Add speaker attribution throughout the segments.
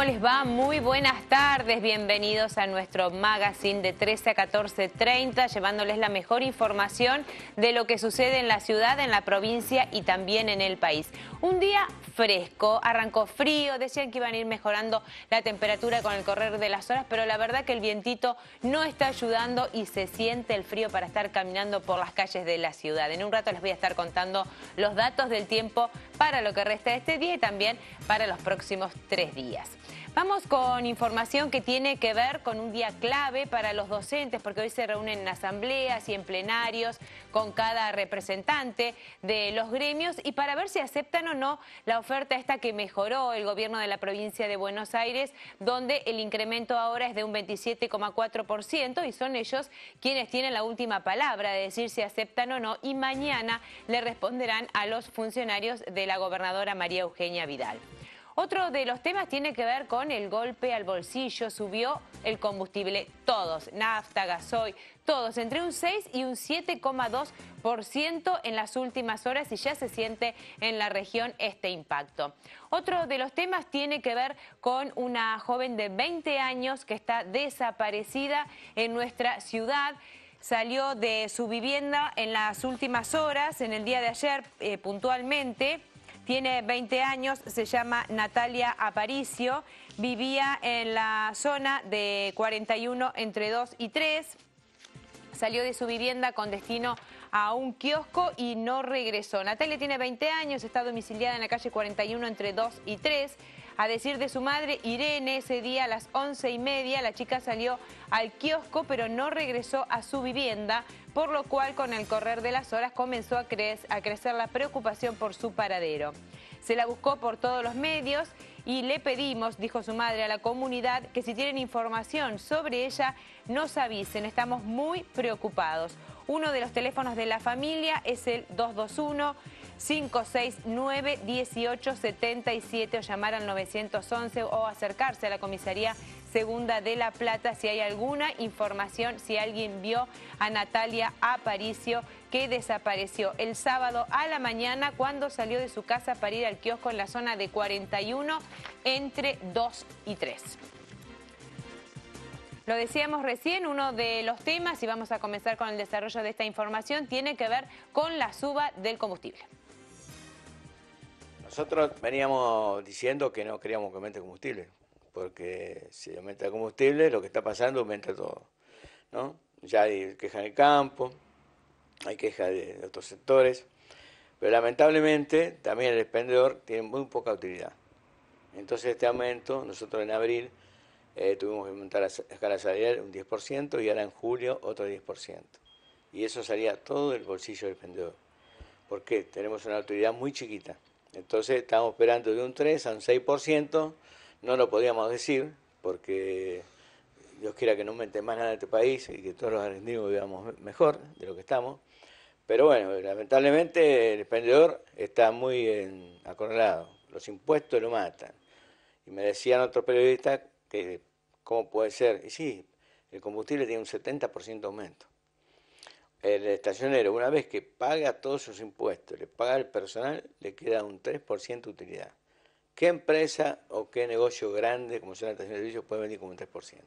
Speaker 1: ¿Cómo les va? Muy buenas tardes. Bienvenidos a nuestro magazine de 13 a 14.30, llevándoles la mejor información de lo que sucede en la ciudad, en la provincia y también en el país. Un día fresco, arrancó frío, decían que iban a ir mejorando la temperatura con el correr de las horas, pero la verdad que el vientito no está ayudando y se siente el frío para estar caminando por las calles de la ciudad. En un rato les voy a estar contando los datos del tiempo para lo que resta de este día y también para los próximos tres días. Vamos con información que tiene que ver con un día clave para los docentes, porque hoy se reúnen en asambleas y en plenarios con cada representante de los gremios y para ver si aceptan o no la oferta esta que mejoró el gobierno de la provincia de Buenos Aires, donde el incremento ahora es de un 27,4% y son ellos quienes tienen la última palabra de decir si aceptan o no y mañana le responderán a los funcionarios de la gobernadora María Eugenia Vidal. Otro de los temas tiene que ver con el golpe al bolsillo. Subió el combustible, todos, nafta, gasoil, todos, entre un 6 y un 7,2% en las últimas horas y ya se siente en la región este impacto. Otro de los temas tiene que ver con una joven de 20 años que está desaparecida en nuestra ciudad salió de su vivienda en las últimas horas, en el día de ayer eh, puntualmente, tiene 20 años, se llama Natalia Aparicio, vivía en la zona de 41 entre 2 y 3, salió de su vivienda con destino a un kiosco y no regresó. Natalia tiene 20 años, está domiciliada en la calle 41 entre 2 y 3. A decir de su madre, Irene, ese día a las once y media la chica salió al kiosco pero no regresó a su vivienda, por lo cual con el correr de las horas comenzó a, a crecer la preocupación por su paradero. Se la buscó por todos los medios y le pedimos, dijo su madre, a la comunidad que si tienen información sobre ella nos avisen, estamos muy preocupados. Uno de los teléfonos de la familia es el 221. 569-1877 o llamar al 911 o acercarse a la comisaría segunda de La Plata si hay alguna información, si alguien vio a Natalia Aparicio que desapareció el sábado a la mañana cuando salió de su casa para ir al kiosco en la zona de 41 entre 2 y 3. Lo decíamos recién, uno de los temas, y vamos a comenzar con el desarrollo de esta información, tiene que ver con la suba del combustible.
Speaker 2: Nosotros veníamos diciendo que no queríamos que aumente combustible, porque si aumenta el combustible, lo que está pasando aumenta todo. ¿no? Ya hay quejas en el campo, hay quejas de, otros sectores, pero lamentablemente también el expendedor tiene muy poca utilidad. Entonces este aumento, nosotros en abril eh, tuvimos que aumentar la escala salarial un 10% y ahora en julio otro 10%. Y eso salía todo del bolsillo del expendedor. ¿Por qué? Tenemos una utilidad muy chiquita. Entonces estamos esperando de un 3 a un 6%, no lo podíamos decir porque Dios quiera que no aumente más nada en este país y que todos los argentinos vivamos mejor de lo que estamos. Pero bueno, lamentablemente el emprendedor está muy acorralado, los impuestos lo matan. Y me decían otros periodistas que cómo puede ser, y sí, el combustible tiene un 70% de aumento el estacionero, una vez que paga todos sus impuestos, le paga el personal, le queda un 3% de utilidad. ¿Qué empresa o qué negocio grande como sea la estación de servicios puede venir con un 3%?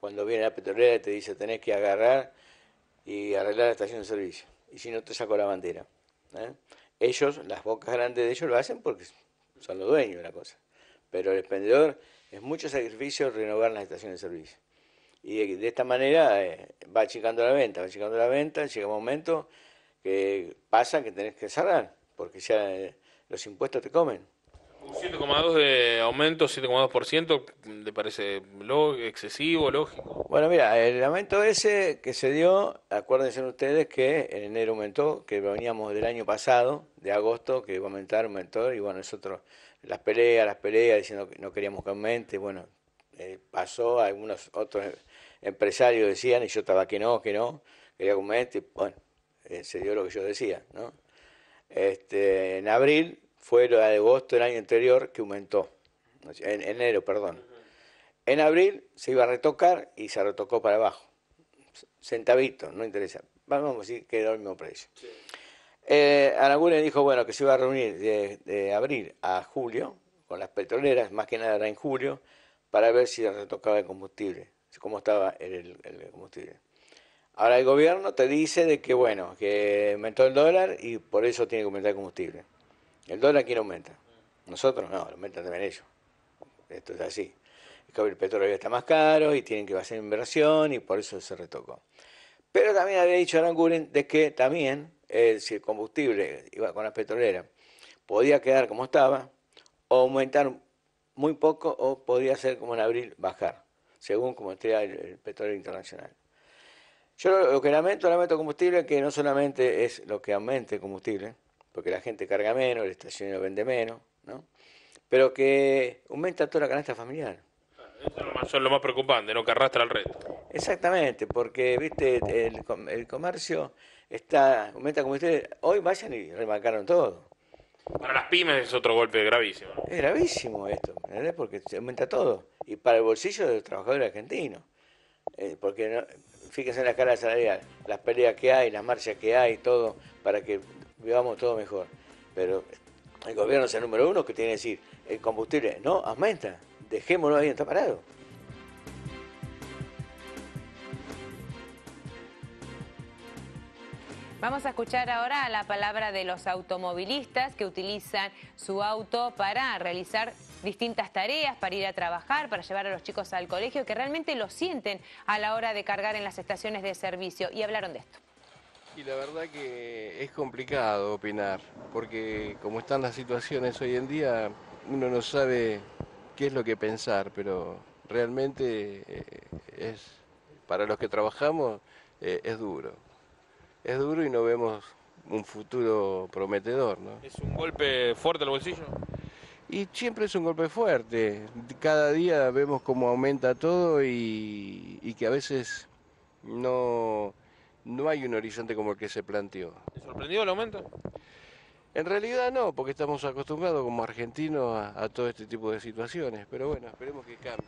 Speaker 2: Cuando viene la petrolera y te dice tenés que agarrar y arreglar la estación de servicio, y si no te saco la bandera. ¿eh? Ellos, las bocas grandes de ellos lo hacen porque son los dueños de la cosa. Pero el emprendedor es mucho sacrificio renovar las estaciones de servicio. Y de esta manera eh, va achicando la venta, va achicando la venta, llega un momento que pasa que tenés que cerrar, porque ya eh, los impuestos te comen.
Speaker 3: ¿Un 7,2 de aumento, 7,2%, ¿le parece excesivo, lógico?
Speaker 2: Bueno, mira, el aumento ese que se dio, acuérdense ustedes que en enero aumentó, que veníamos del año pasado, de agosto, que iba a aumentar, aumentó, y bueno, nosotros, las peleas, las peleas, diciendo que no queríamos que aumente, bueno, eh, pasó pasó, algunos otros empresarios decían y yo estaba que no, que no, quería comer, y bueno, eh, se dio lo que yo decía, ¿no? Este, en abril fue lo de agosto del año anterior que aumentó, en enero, perdón. En abril se iba a retocar y se retocó para abajo, centavito, no interesa, vamos a decir que era el mismo precio. Sí. Eh, dijo, bueno, que se iba a reunir de, de, abril a julio con las petroleras, más que nada era en julio, para ver si retocaba el combustible cómo estaba el, combustible. Ahora el gobierno te dice de que bueno, que aumentó el dólar y por eso tiene que aumentar el combustible. El dólar quién aumenta. Nosotros no, lo aumentan también ellos. Esto es así. El petróleo está más caro y tienen que hacer inversión y por eso se retocó. Pero también había dicho Aranguren de que también, eh, si el combustible iba con la petrolera podía quedar como estaba, o aumentar muy poco, o podía ser como en abril, bajar según como esté el, petróleo internacional. Yo lo, que lamento, lamento combustible, que no solamente es lo que aumente el combustible, porque la gente carga menos, el estacionero vende menos, ¿no? pero que aumenta toda la canasta familiar.
Speaker 3: Eso es lo más, preocupante, lo ¿no? que arrastra al resto.
Speaker 2: Exactamente, porque viste el, el comercio está aumenta combustible, hoy vayan y remarcaron todo.
Speaker 3: Para las pymes es otro golpe gravísimo.
Speaker 2: Es gravísimo esto, porque aumenta todo. Y
Speaker 3: para el bolsillo
Speaker 2: del trabajador argentino. Eh, porque fíjense en la escala salarial, las peleas que hay, las marchas que hay, todo, para que vivamos todo mejor. Pero el gobierno es el número uno que tiene que decir, el combustible no aumenta, dejémoslo ahí, está parado.
Speaker 1: Vamos a escuchar ahora la palabra de los automovilistas que utilizan su auto para realizar distintas tareas, para ir a trabajar, para llevar a los chicos al colegio, que realmente lo sienten a la hora de cargar en las estaciones de servicio. Y hablaron de esto.
Speaker 2: Y la verdad que es complicado opinar, porque como están las situaciones hoy en día, uno no sabe qué es lo que pensar, pero realmente eh, es, para los que trabajamos, eh, es duro es duro y no vemos
Speaker 3: un futuro prometedor. ¿no? ¿Es un golpe fuerte al bolsillo?
Speaker 2: Y siempre es un golpe fuerte. Cada día vemos cómo aumenta todo y, que a veces no, no hay un horizonte como el que se planteó.
Speaker 3: ¿Te sorprendió el aumento?
Speaker 2: En realidad no, porque estamos acostumbrados como argentinos a, todo este tipo de situaciones, pero bueno,
Speaker 3: esperemos que cambie.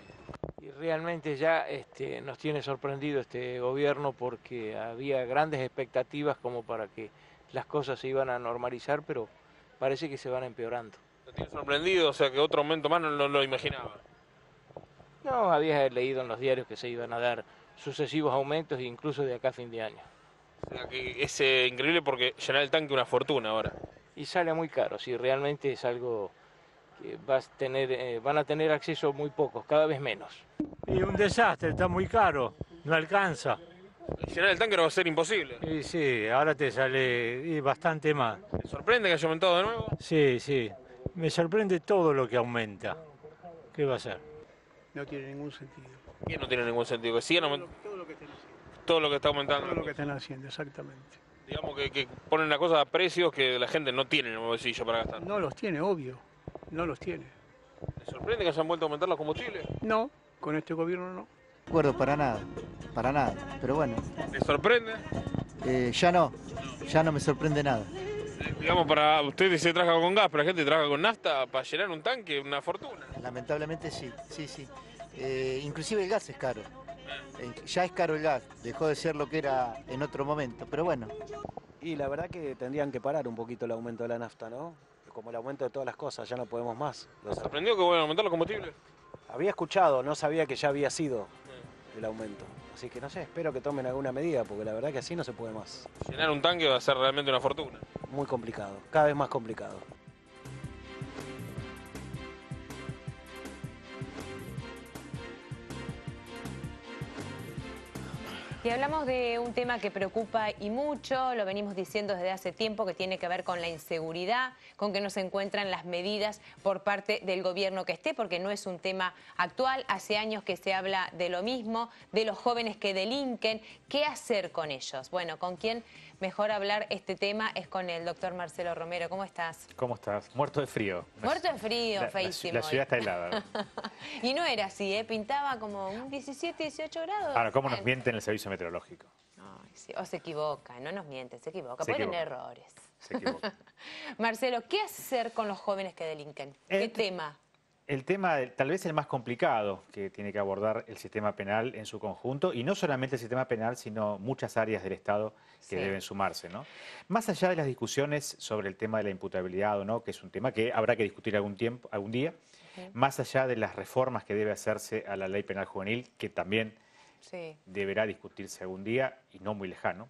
Speaker 3: Y realmente ya este,
Speaker 2: nos tiene sorprendido este gobierno porque había grandes expectativas como para que las cosas se iban a normalizar, pero parece que se van empeorando.
Speaker 3: ¿Te tiene sorprendido? O sea, que otro aumento más no, lo imaginaba.
Speaker 2: No, había leído en los diarios que se iban a dar sucesivos aumentos, incluso de acá a fin de año.
Speaker 3: O sea, que es eh, increíble porque llenar el tanque una fortuna ahora
Speaker 2: y sale muy caro, si realmente es algo que vas a tener, eh, van a tener acceso muy pocos, cada vez menos.
Speaker 3: Y un desastre, está muy caro, no alcanza. Llenar el tanque va a ser imposible. sí sí, ahora te
Speaker 4: sale bastante más. ¿Te sorprende que haya aumentado de nuevo? Sí, sí. Me sorprende todo lo
Speaker 3: que aumenta. ¿Qué va a ser? No tiene ningún sentido. ¿Qué no tiene ningún sentido? Todo, lo que Todo lo que está aumentando. lo que están haciendo, exactamente. Digamos que, ponen la cosa a precios que la gente no tiene en el bolsillo para gastar. No los tiene, obvio. No los tiene. ¿Le sorprende que hayan vuelto a aumentar los combustibles? No, con este gobierno no. De acuerdo, para
Speaker 4: nada, para nada, pero bueno.
Speaker 3: ¿Le sorprende?
Speaker 4: Eh, ya no, ya no me sorprende nada.
Speaker 3: digamos, para ustedes se trabaja con gas, pero la gente traga con nafta para llenar un tanque, una fortuna.
Speaker 4: Lamentablemente sí, sí, sí. Eh, inclusive el gas es caro ya es gas, dejó de ser lo que era en otro momento, pero bueno. Y la
Speaker 2: verdad que tendrían que parar un poquito el aumento de la nafta, ¿no? Como el aumento de todas las cosas, ya no podemos más.
Speaker 3: ¿Nos sorprendió que vuelvan a aumentar los combustibles?
Speaker 2: Había escuchado, no sabía que ya había sido el aumento. Así que no sé, espero que tomen alguna medida, porque la verdad que así no se puede más.
Speaker 3: Llenar un tanque va a ser realmente una fortuna. Muy complicado, cada vez más complicado.
Speaker 1: Y hablamos de un tema que preocupa y mucho, lo venimos diciendo desde hace tiempo, que tiene que ver con la inseguridad, con que no se encuentran las medidas por parte del gobierno que esté, porque no es un tema actual. Hace años que se habla de lo mismo, de los jóvenes que delinquen. ¿Qué hacer con ellos? Bueno, ¿con quién? mejor hablar este tema es con el doctor Marcelo Romero. ¿Cómo estás?
Speaker 4: ¿Cómo estás? Muerto de frío.
Speaker 1: Muerto de frío, feísimo. La, ciudad está helada. y no era así, ¿eh? Pintaba como un 17, 18 grados. Ahora, ¿cómo nos mienten
Speaker 4: el servicio meteorológico?
Speaker 1: O se equivoca, no nos miente, se equivoca. Ponen errores. Se equivoca. Marcelo, ¿qué hacer con los jóvenes que delinquen? ¿Qué tema?
Speaker 4: el tema, tal vez el más complicado que tiene que abordar el sistema penal en su conjunto, y no solamente el sistema penal, sino muchas áreas del Estado que deben sumarse. ¿no? Más allá de las discusiones sobre el tema de la imputabilidad o no, que es un tema que habrá que discutir algún, tiempo, algún día, más allá de las reformas que debe hacerse a la ley penal juvenil, que también deberá discutirse algún día y no muy lejano,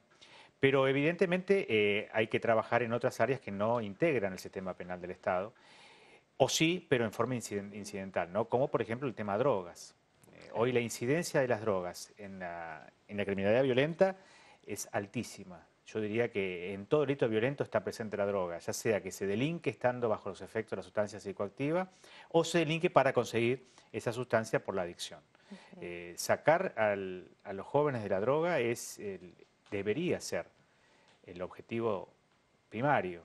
Speaker 4: pero evidentemente eh, hay que trabajar en otras áreas que no integran el sistema penal del Estado o sí, pero en forma incidental, ¿no? Como por ejemplo el tema drogas. Eh, hoy la incidencia de las drogas en la, criminalidad violenta es altísima. Yo diría que en todo delito violento está presente la droga, ya sea que se delinque estando bajo los efectos de la sustancia psicoactiva o se delinque para conseguir esa sustancia por la adicción. Eh, sacar a los jóvenes de la droga es debería ser el objetivo primario.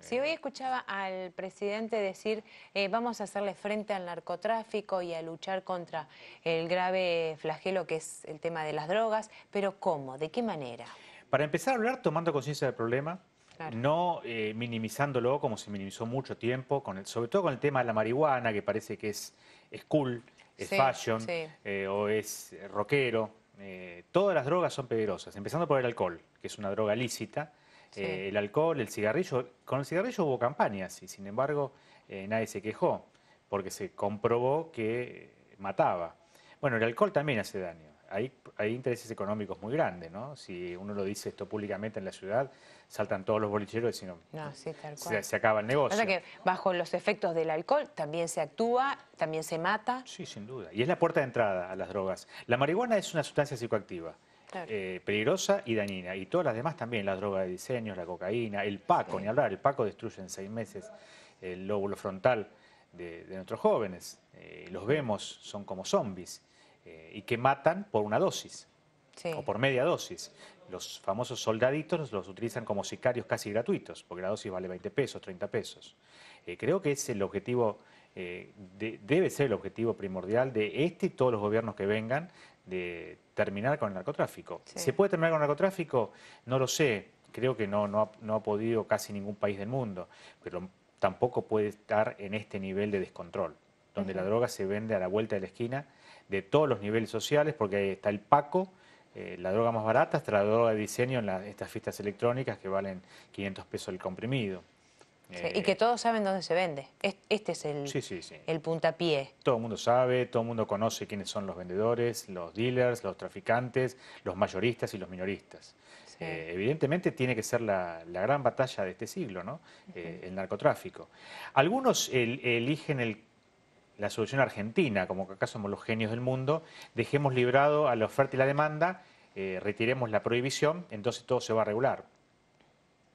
Speaker 1: Si hoy escuchaba al presidente decir eh, vamos a hacerle frente al narcotráfico y a luchar contra el grave flagelo que es el tema de las drogas, pero ¿cómo? ¿De qué manera?
Speaker 4: Para empezar a hablar tomando conciencia del problema, no eh, minimizándolo como se minimizó mucho tiempo, sobre todo con el tema de la marihuana, que parece que es, cool, es fashion eh, o es rockero. todas las drogas son peligrosas, empezando por el alcohol, que es una droga lícita, eh, el alcohol, el cigarrillo. Con el cigarrillo hubo campañas y sin embargo eh, nadie se quejó porque se comprobó que mataba. Bueno, el alcohol también hace daño. Hay, intereses económicos muy grandes, ¿no? Si uno lo dice esto públicamente en la ciudad, saltan todos los bolicheros y no,
Speaker 1: sí, Se, se,
Speaker 4: acaba el negocio. O sea que
Speaker 1: bajo los efectos del alcohol también se actúa, también se mata. Sí, sin duda.
Speaker 4: Y es la puerta de entrada a las drogas. La marihuana es una sustancia psicoactiva. Eh, peligrosa y dañina. Y todas las demás también, la droga de diseño, la cocaína, el paco, ni hablar, el paco destruye en seis meses el lóbulo frontal de, nuestros jóvenes. Eh, los vemos, son como zombies eh, y que matan por una dosis. o por media dosis. Los famosos soldaditos los utilizan como sicarios casi gratuitos, porque la dosis vale 20 pesos, 30 pesos. creo que es el objetivo, debe ser el objetivo primordial de este y todos los gobiernos que vengan, de terminar con el narcotráfico. ¿Se puede terminar con el narcotráfico? No lo sé. Creo que no, no, ha, podido casi ningún país del mundo, pero tampoco puede estar en este nivel de descontrol, donde la droga se vende a la vuelta de la esquina de todos los niveles sociales, porque ahí está el paco, eh, la droga más barata, hasta la droga de diseño en estas fiestas electrónicas que valen 500 pesos el comprimido y eh, que
Speaker 1: todos saben dónde se vende. Este es el, el puntapié.
Speaker 4: Todo el mundo sabe, todo el mundo conoce quiénes son los vendedores, los dealers, los traficantes, los mayoristas y los minoristas. Eh, evidentemente tiene que ser la, gran batalla de este siglo, ¿no? Eh, el narcotráfico. Algunos eligen la solución argentina, como que acá somos los genios del mundo, dejemos librado a la oferta y la demanda, retiremos la prohibición, entonces todo se va a regular.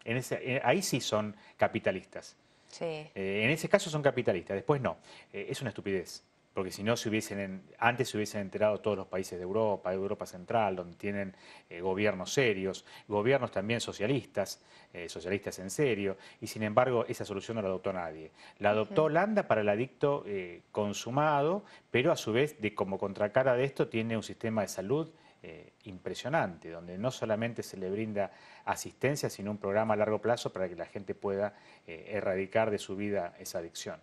Speaker 4: Eh, ahí sí son capitalistas. Eh, en ese caso son capitalistas, después no. Eh, es una estupidez, porque si no, se hubiesen, antes se hubiesen enterado todos los países de Europa, de Europa Central, donde tienen gobiernos serios, gobiernos también socialistas, socialistas en serio, y sin embargo esa solución no la adoptó nadie. La adoptó Holanda para el adicto consumado, pero a su vez, de, como contracara de esto, tiene un sistema de salud eh, impresionante, donde no solamente se le brinda asistencia, sino un programa a largo plazo para que la gente pueda eh, erradicar de su vida esa adicción.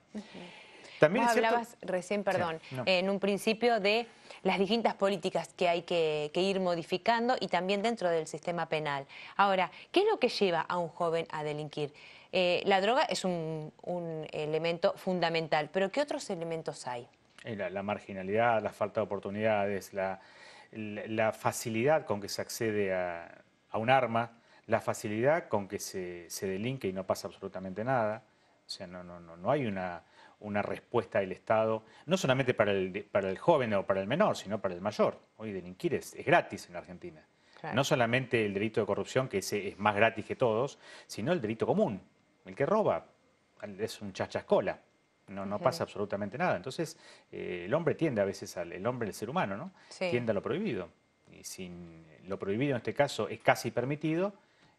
Speaker 4: También hablabas
Speaker 1: recién, perdón, en un principio de las distintas políticas que hay que, ir modificando y también dentro del sistema penal. Ahora, ¿qué es lo que lleva a un joven a delinquir? Eh, la droga es un, elemento fundamental, pero ¿qué otros elementos hay?
Speaker 4: la marginalidad, la falta de oportunidades, la, la facilidad con que se accede a, un arma, la facilidad con que se, delinque y no pasa absolutamente nada. O sea, no, no, hay una, respuesta del Estado, no solamente para el, para el joven o para el menor, sino para el mayor. Hoy delinquir es, gratis en Argentina. No solamente el delito de corrupción, que ese es más gratis que todos, sino el delito común, el que roba, es un chachascola. No, no pasa absolutamente nada. Entonces, eh, el hombre tiende a veces al el hombre, el ser humano, ¿no? Tiende a lo prohibido. Y si lo prohibido en este caso es casi permitido,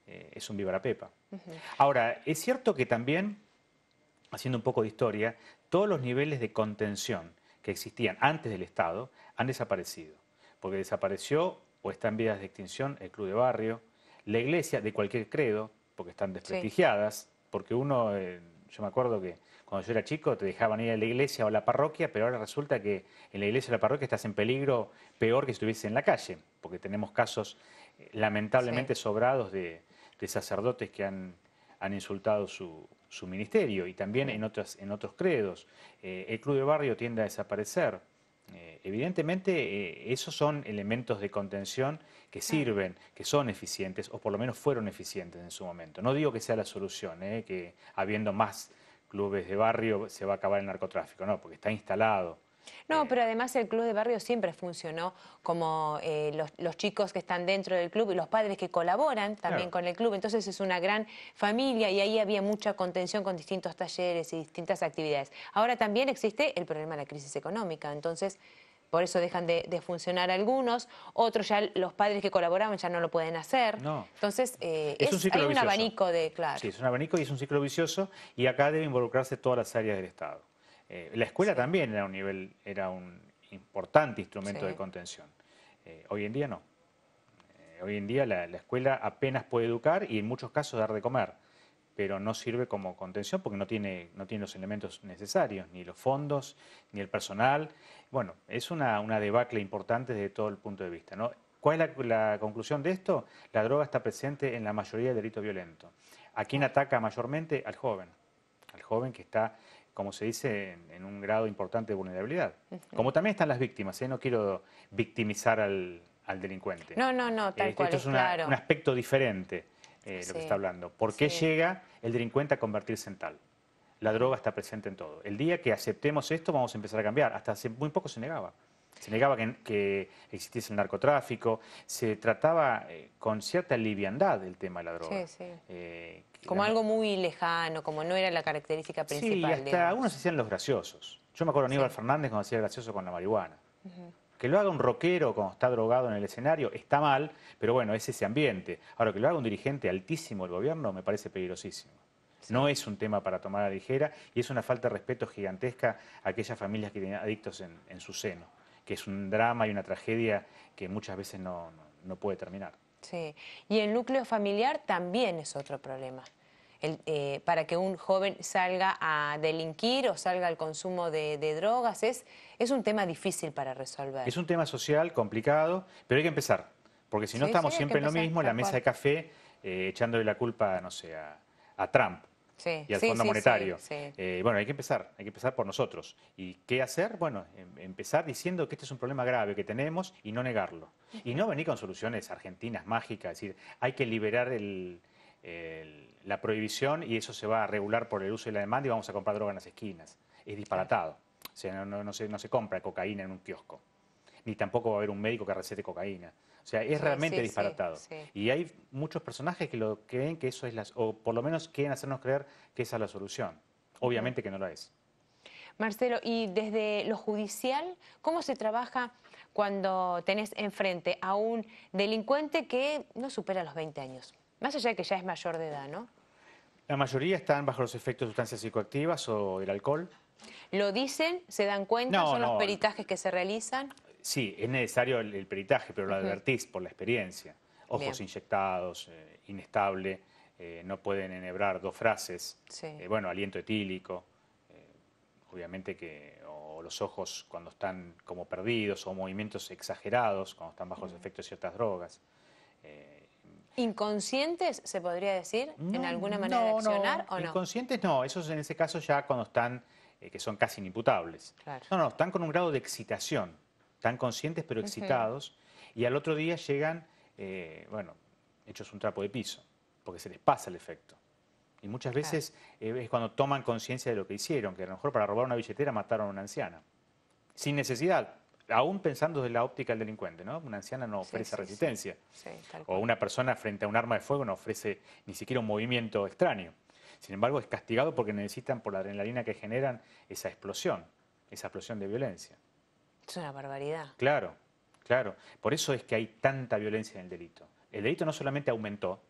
Speaker 4: eh, es un vivarapepa. Ahora, es cierto que también, haciendo un poco de historia, todos los niveles de contención que existían antes del Estado han desaparecido. Porque desapareció o está en vías de extinción el club de barrio, la iglesia de cualquier credo, porque están desprestigiadas, porque uno, eh, yo me acuerdo que cuando yo era chico te dejaban ir a la iglesia o a la parroquia, pero ahora resulta que en la iglesia o la parroquia estás en peligro peor que si estuviese en la calle, porque tenemos casos eh, lamentablemente sobrados de, sacerdotes que han, han insultado su, ministerio y también en, en otros credos. Eh, el club de barrio tiende a desaparecer. Eh, evidentemente, esos son elementos de contención que sirven, que son eficientes, o por lo menos fueron eficientes en su momento. No digo que sea la solución, que habiendo más clubes de barrio se va a acabar el narcotráfico, no, porque está instalado.
Speaker 1: No, eh, pero además el club de barrio siempre funcionó como eh, los, chicos que están dentro del club y los padres que colaboran también con el club. Entonces es una gran familia y ahí había mucha contención con distintos talleres y distintas actividades. Ahora también existe el problema de la crisis económica. Entonces por eso dejan de, funcionar algunos, otros ya los padres que colaboraban ya no lo pueden hacer. Entonces, eh, es, un abanico de, claro. Sí, es
Speaker 4: un abanico y es un ciclo vicioso y acá debe involucrarse todas las áreas del Estado. Eh, la escuela también era un nivel, era un importante instrumento de contención. Eh, hoy en día no. hoy en día la escuela apenas puede educar y en muchos casos dar de comer pero no sirve como contención porque no tiene, no tiene los elementos necesarios, ni los fondos, ni el personal. Bueno, es una, una debacle importante desde todo el punto de vista. ¿Cuál es la, conclusión de esto? La droga está presente en la mayoría de delito violento ¿A quién ataca mayormente? Al joven. Al joven que está, como se dice, en, un grado importante de vulnerabilidad. Como también están las víctimas. ¿eh? No quiero victimizar al, delincuente. No,
Speaker 1: no, no, tal eh, cual, Esto es un aspecto
Speaker 4: diferente. Eh, lo que está hablando. ¿Por qué llega el delincuente a convertirse en tal? La droga está presente en todo. El día que aceptemos esto vamos a empezar a cambiar. Hasta hace muy poco se negaba. Se negaba que, existiese el narcotráfico. Se trataba eh, con cierta liviandad el tema de la droga. Sí, eh,
Speaker 1: como algo muy lejano, como no era la característica principal. Sí, hasta algunos
Speaker 4: se hacían los graciosos. Yo me acuerdo de Aníbal Fernández cuando hacía gracioso con la marihuana. Que lo haga un rockero cuando está drogado en el escenario está mal, pero bueno, es ese ambiente. Ahora, que lo haga un dirigente altísimo del gobierno me parece peligrosísimo. No es un tema para tomar a ligera y es una falta de respeto gigantesca a aquellas familias que tienen adictos en, su seno, que es un drama y una tragedia que muchas veces no puede terminar.
Speaker 1: Sí, y el núcleo familiar también es otro problema. Eh, para que un joven salga a delinquir o salga al consumo de, drogas. Es, un tema difícil para resolver. Es
Speaker 4: un tema social complicado, pero hay que empezar. Porque si no estamos siempre en lo mismo, en la mesa de café, eh, echándole la culpa, no sé, a, Trump.
Speaker 1: y al Fondo Monetario. Eh,
Speaker 4: bueno, hay que empezar, hay que empezar por nosotros. ¿Y qué hacer? Bueno, em, empezar diciendo que este es un problema grave que tenemos y no negarlo. Y no venir con soluciones argentinas, mágicas, es decir, hay que liberar el la prohibición y eso se va a regular por el uso y la demanda y vamos a comprar droga en las esquinas. Es disparatado. O sea, no, se, compra cocaína en un kiosco. Ni tampoco va a haber un médico que recete cocaína. O sea, es realmente disparatado. y hay muchos personajes que lo creen que eso es la... o por lo menos quieren hacernos creer que esa es la solución. Obviamente que no lo es.
Speaker 1: Marcelo, y desde lo judicial, ¿cómo se trabaja cuando tenés enfrente a un delincuente que no supera los 20 años? Más allá de que ya es mayor de edad, ¿no?
Speaker 4: La mayoría están bajo los efectos de sustancias psicoactivas o el alcohol.
Speaker 1: ¿Lo dicen? ¿Se dan cuenta? ¿Son los peritajes que se realizan?
Speaker 4: Sí, es necesario el, peritaje, pero lo advertís por la experiencia. Ojos inyectados, eh, inestable, eh, no pueden enhebrar dos frases. Eh, bueno, aliento etílico, obviamente que o los ojos cuando están como perdidos o movimientos exagerados cuando están bajo los efectos de ciertas drogas
Speaker 1: inconscientes, se podría decir, en mm, alguna manera de accionar no. o no?
Speaker 4: Inconscientes no, esos en ese caso ya cuando están, eh, que son casi inimputables. No, no, están con un grado de excitación, están conscientes pero excitados y al otro día llegan, eh, bueno, hechos un trapo de piso, porque se les pasa el efecto. Y muchas veces eh, es cuando toman conciencia de lo que hicieron, que a lo mejor para robar una billetera mataron a una anciana, sin necesidad, aún pensando desde la óptica del delincuente, ¿no? Una anciana no ofrece resistencia. o una persona frente a un arma de fuego no ofrece ni siquiera un movimiento extraño. Sin embargo, es castigado porque necesitan, por la adrenalina que generan, esa explosión, esa explosión de violencia.
Speaker 1: Es una barbaridad.
Speaker 4: Claro, claro. Por eso es que hay tanta violencia en el delito. El delito no solamente aumentó,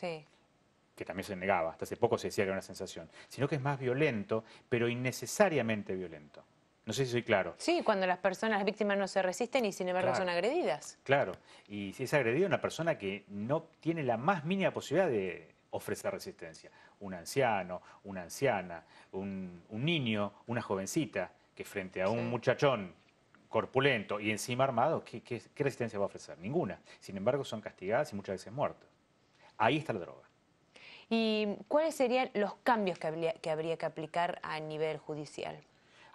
Speaker 1: que
Speaker 4: también se negaba, hasta hace poco se decía que era una sensación, sino que es más violento, pero innecesariamente violento. No sé si soy claro.
Speaker 1: Sí, cuando las personas, las víctimas no se resisten y sin embargo son agredidas.
Speaker 4: Claro, y si es agredida una persona que no tiene la más mínima posibilidad de ofrecer resistencia. Un anciano, una anciana, un, niño, una jovencita, que frente a un muchachón corpulento y encima armado, ¿qué, resistencia va a ofrecer? Ninguna. Sin embargo, son castigadas y muchas veces muertas. Ahí está la droga.
Speaker 1: ¿Y cuáles serían los cambios que, habría que aplicar a nivel judicial?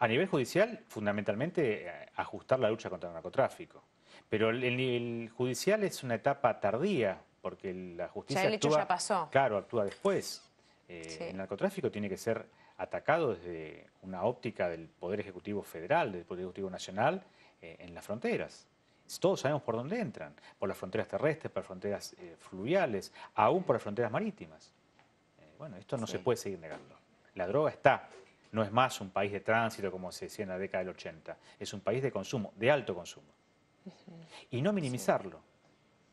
Speaker 4: A nivel judicial, fundamentalmente, eh, ajustar la lucha contra el narcotráfico. Pero el, nivel judicial es una etapa tardía, porque la justicia. actúa, Claro, actúa después. Eh, el narcotráfico tiene que ser atacado desde una óptica del Poder Ejecutivo Federal, del Poder Ejecutivo Nacional, eh, en las fronteras. Todos sabemos por dónde entran, por las fronteras terrestres, por las fronteras fluviales, aún por las fronteras marítimas. bueno, esto no se puede seguir negando. La droga está, no es más un país de tránsito como se decía en la década del 80, es un país de consumo, de alto consumo. Y no minimizarlo,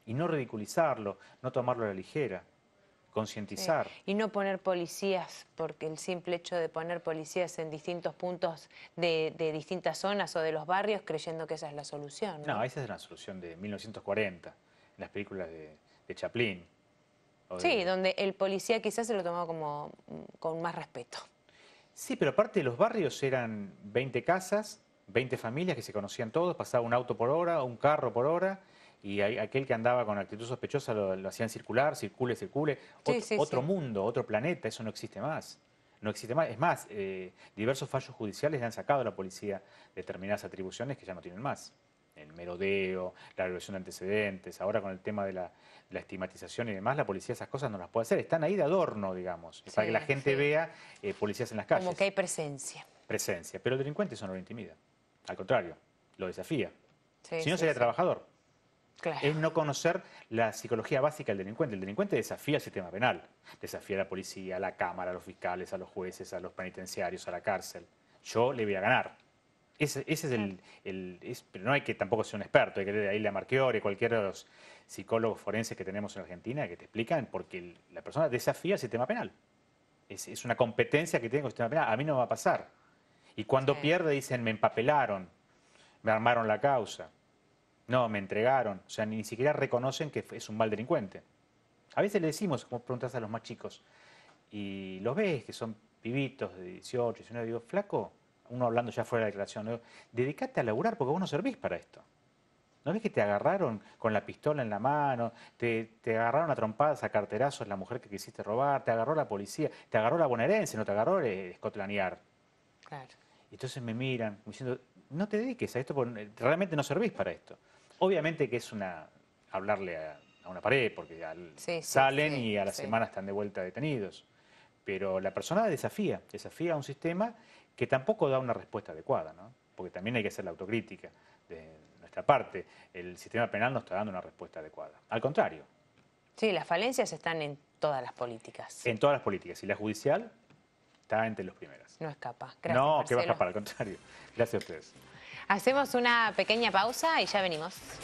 Speaker 4: y no ridiculizarlo, no tomarlo a la ligera, concientizar.
Speaker 1: Y no poner policías, porque el simple hecho de poner policías en distintos puntos de, distintas zonas o de los barrios creyendo que esa es la solución.
Speaker 4: No, esa es la solución de 1940, en las películas de, Chaplin. Sí,
Speaker 1: donde el policía quizás se lo tomaba como mm, con más respeto.
Speaker 4: Sí, pero aparte de los barrios eran 20 casas, 20 familias que se conocían todos, pasaba un auto por hora, un carro por hora, y aquel que andaba con actitud sospechosa lo, hacían circular, circule, circule. otro mundo, otro planeta, eso no existe más. No existe más. Es más, eh, diversos fallos judiciales le han sacado a la policía determinadas atribuciones que ya no tienen más el merodeo, la revisión de antecedentes, ahora con el tema de la, estigmatización y demás, la policía esas cosas no las puede hacer, están ahí de adorno, digamos, para que la gente vea eh, policías en las calles. Como que hay presencia. Presencia, pero el delincuente eso no lo intimida, al contrario, lo desafía. si no sería trabajador. Es no conocer la psicología básica del delincuente. El delincuente desafía el sistema penal, desafía a la policía, a la Cámara, a los fiscales, a los jueces, a los penitenciarios, a la cárcel. Yo le voy a ganar. Ese, es el... pero no hay que tampoco ser un experto, hay que leer ahí la a cualquiera de los psicólogos forenses que tenemos en Argentina que te explican porque la persona desafía el sistema penal. Es, una competencia que tiene con el sistema penal. A mí no me va a pasar. Y cuando pierde dicen, me empapelaron, me armaron la causa, no, me entregaron. O sea, ni siquiera reconocen que es un mal delincuente. A veces le decimos, como preguntas a los más chicos, y los ves que son pibitos de 18, 19, digo, flaco, uno hablando ya fuera de la declaración, ...dedicate dedícate a laburar porque vos no servís para esto. ¿No ves que te agarraron con la pistola en la mano, te, agarraron a trompadas, a carterazos la mujer que quisiste robar, te agarró la policía, te agarró la bonaerense, no te agarró el eh, escotlanear... Claro. Y entonces me miran diciendo, no te dediques a esto porque eh, realmente no servís para esto. Obviamente que es una hablarle a, una pared porque salen y a la semana están de vuelta detenidos. Pero la persona desafía, desafía a un sistema que tampoco da una respuesta adecuada, ¿no? porque también hay que hacer la autocrítica de nuestra parte. El sistema penal no está dando una
Speaker 1: respuesta adecuada. Al contrario. Sí, las falencias están en todas las políticas.
Speaker 4: En todas las políticas. Y la judicial está entre las primeras.
Speaker 1: No escapa. Gracias. No, que va a escapar,
Speaker 4: al contrario. Gracias a ustedes.
Speaker 1: Hacemos una pequeña pausa y ya venimos.